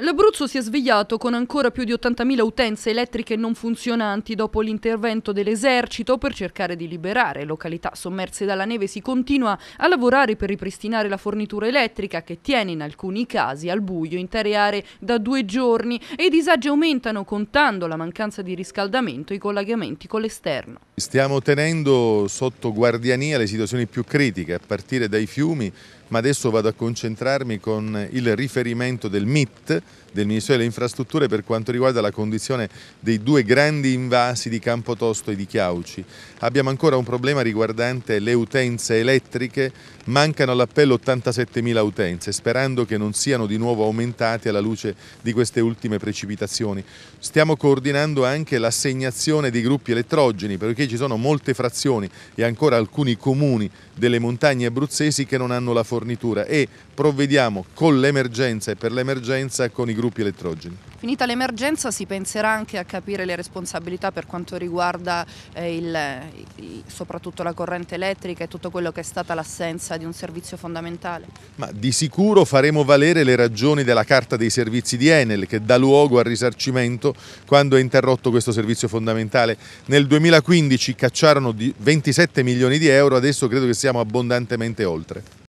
L'Abruzzo si è svegliato con ancora più di 80.000 utenze elettriche non funzionanti dopo l'intervento dell'esercito per cercare di liberare località sommerse dalla neve. Si continua a lavorare per ripristinare la fornitura elettrica che tiene in alcuni casi al buio intere aree da due giorni e i disagi aumentano contando la mancanza di riscaldamento e i collegamenti con l'esterno. Stiamo tenendo sotto guardiania le situazioni più critiche a partire dai fiumi ma adesso vado a concentrarmi con il riferimento del MIT del Ministero delle Infrastrutture per quanto riguarda la condizione dei due grandi invasi di Campotosto e di Chiauci. Abbiamo ancora un problema riguardante le utenze elettriche, mancano all'appello 87.000 utenze, sperando che non siano di nuovo aumentate alla luce di queste ultime precipitazioni. Stiamo coordinando anche l'assegnazione dei gruppi elettrogeni, perché ci sono molte frazioni e ancora alcuni comuni delle montagne abruzzesi che non hanno la fornitura e provvediamo con l'emergenza e per l'emergenza con i gruppi elettrogeni. Finita l'emergenza si penserà anche a capire le responsabilità per quanto riguarda eh, il, soprattutto la corrente elettrica e tutto quello che è stata l'assenza di un servizio fondamentale? Ma di sicuro faremo valere le ragioni della Carta dei Servizi di Enel che dà luogo al risarcimento quando è interrotto questo servizio fondamentale. Nel 2015 cacciarono 27 milioni di euro, adesso credo che siamo abbondantemente oltre.